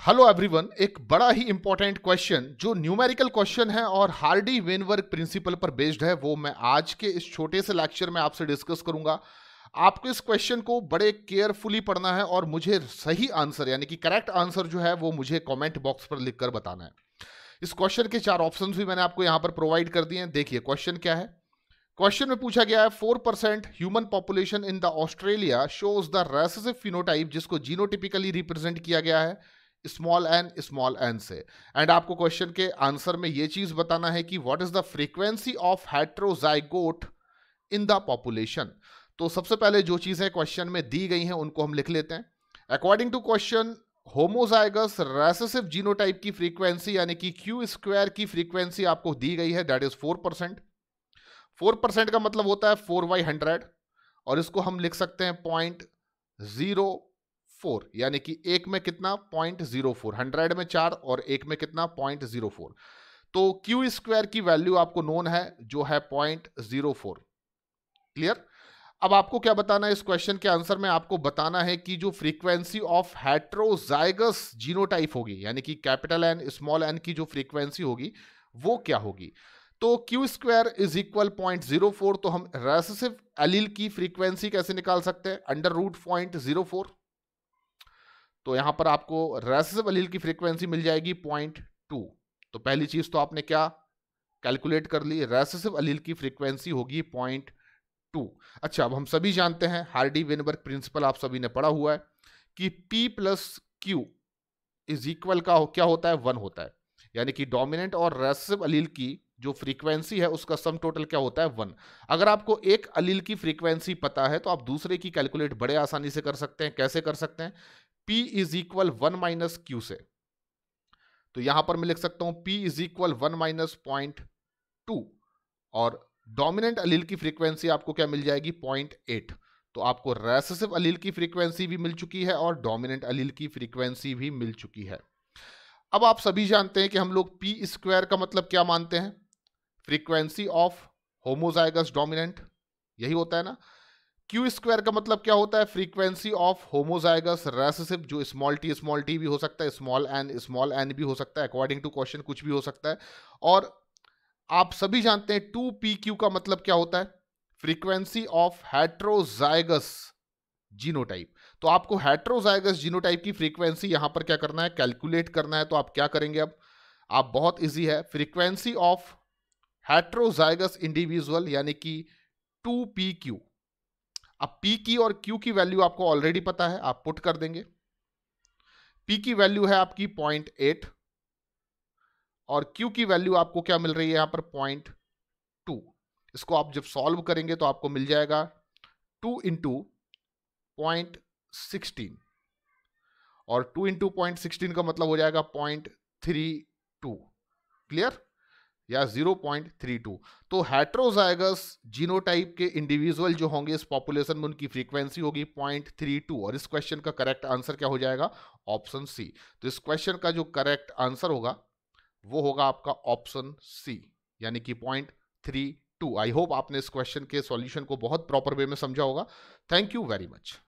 hello everyone एक बड़ा ही इंपॉर्टेंट क्वेश्चन जो न्यूमेरिकल क्वेश्चन है और हार्डी वेनवर्क प्रिंसिपल पर बेस्ड है वो मैं आज के इस छोटे से लेक्चर में आपसे डिस्कस करूंगा आपको इस क्वेश्चन को बड़े केयरफुली पढ़ना है और मुझे सही आंसर यानी कि करेक्ट आंसर जो है वो मुझे कॉमेंट बॉक्स पर लिखकर बताना है इस क्वेश्चन के चार ऑप्शन भी मैंने आपको यहाँ पर प्रोवाइड कर दिए हैं देखिए क्वेश्चन क्या है क्वेश्चन में पूछा गया है four percent human population in the Australia shows the recessive phenotype जिसको जीनोटिपिकली रिप्रेजेंट किया गया है स्मॉल एन स्मॉल एन से एंड आपको क्वेश्चन के आंसर में यह चीज बताना है कि what is the frequency of heterozygote in the population तो सबसे पहले जो चीजें क्वेश्चन में दी गई हैं उनको हम लिख लेते हैं according to question homozygous recessive genotype की फ्रीक्वेंसी यानी कि क्यू स्क्वायर की फ्रीक्वेंसी आपको दी गई है that is four percent four percent का मतलब होता है फोर बाई हंड्रेड और इसको हम लिख सकते हैं पॉइंट जीरो फोर यानी कि एक में कितना पॉइंट जीरो फोर हंड्रेड में चार और एक में कितना पॉइंट जीरो फोर तो क्यू स्क्वायर की वैल्यू आपको नोन है जो है पॉइंट जीरो फोर क्लियर अब आपको क्या बताना है इस क्वेश्चन के आंसर में आपको बताना है कि जो फ्रीक्वेंसी ऑफ हेट्रोजाइगस जीनोटाइप होगी यानी कि कैपिटल एन स्मॉल एन की जो फ्रीक्वेंसी होगी वो क्या होगी तो q square is equal point zero four तो हम रेसिव एलिल की फ्रीक्वेंसी कैसे निकाल सकते हैं under root point zero four तो यहां पर आपको रैसेसिव अलील की फ्रीक्वेंसी मिल जाएगी पॉइंट टू तो पहली चीज़ तो आपने क्या कैलकुलेट कर ली रेसिव अलील की फ्रीक्वेंसी होगी पॉइंट टू अच्छा अब हम सभी जानते हैं हार्डी वेनबर्ग प्रिंसिपल आप सभी ने पढ़ा हुआ है कि p plus q is equal का हो, क्या होता है वन होता है यानी कि डोमिनेंट और रेसिव अलील की जो फ्रीक्वेंसी है उसका सम टोटल क्या होता है वन अगर आपको एक अलील की फ्रीक्वेंसी पता है तो आप दूसरे की कैलकुलेट बड़े आसानी से कर सकते हैं कैसे कर सकते हैं P is equal one minus q से तो यहां पर मैं लिख सकता हूं P is equal one minus point two और डोमिनेंट अलील की फ्रीक्वेंसी आपको क्या मिल जाएगी पॉइंट एट तो आपको रेसेसिव अलील की फ्रीक्वेंसी भी मिल चुकी है और डोमिनेंट अलील की फ्रीक्वेंसी भी मिल चुकी है अब आप सभी जानते हैं कि हम लोग पी स्क्वायर का मतलब क्या मानते हैं फ्रीक्वेंसी ऑफ होमोजाइगस डोमिनेंट यही होता है ना क्यू स्क्वायर का मतलब क्या होता है फ्रीक्वेंसी ऑफ होमोजाइगस रेसिसिप जो स्मॉल टी स्मॉल टी भी हो सकता है स्मॉल एन स्मॉल एन भी हो सकता है अकॉर्डिंग टू क्वेश्चन कुछ भी हो सकता है और आप सभी जानते हैं टू पी क्यू का मतलब क्या होता है फ्रीक्वेंसी ऑफ हेट्रोजाइगस जीनोटाइप तो आपको हेट्रोजाइगस जीनोटाइप की फ्रीक्वेंसी यहां पर क्या करना है कैलकुलेट करना है तो आप क्या करेंगे अब आप बहुत इजी है फ्रीक्वेंसी ऑफ हेट्रोजाइगस इंडिविजुअल यानी कि टू पी क्यू अब पी की और क्यू की वैल्यू आपको ऑलरेडी पता है आप पुट कर देंगे पी की वैल्यू है आपकी पॉइंट एट और क्यू की वैल्यू आपको क्या मिल रही है यहां पर पॉइंट टू इसको आप जब सॉल्व करेंगे तो आपको मिल जाएगा टू इंटू पॉइंट सिक्सटीन और टू इंटू पॉइंट सिक्सटीन का मतलब हो जाएगा पॉइंट थ्री टू क्लियर या 0.32 तो हेट्रोजाइगस जीनोटाइप के इंडिविजुअल जो होंगे इस पॉपुलेशन में उनकी फ्रीक्वेंसी होगी 0.32 और इस क्वेश्चन का करेक्ट आंसर क्या हो जाएगा ऑप्शन सी तो इस क्वेश्चन का जो करेक्ट आंसर होगा वो होगा आपका ऑप्शन सी यानी कि point three two I hope आपने इस क्वेश्चन के सॉल्यूशन को बहुत प्रॉपर वे में समझा होगा थैंक यू वेरी मच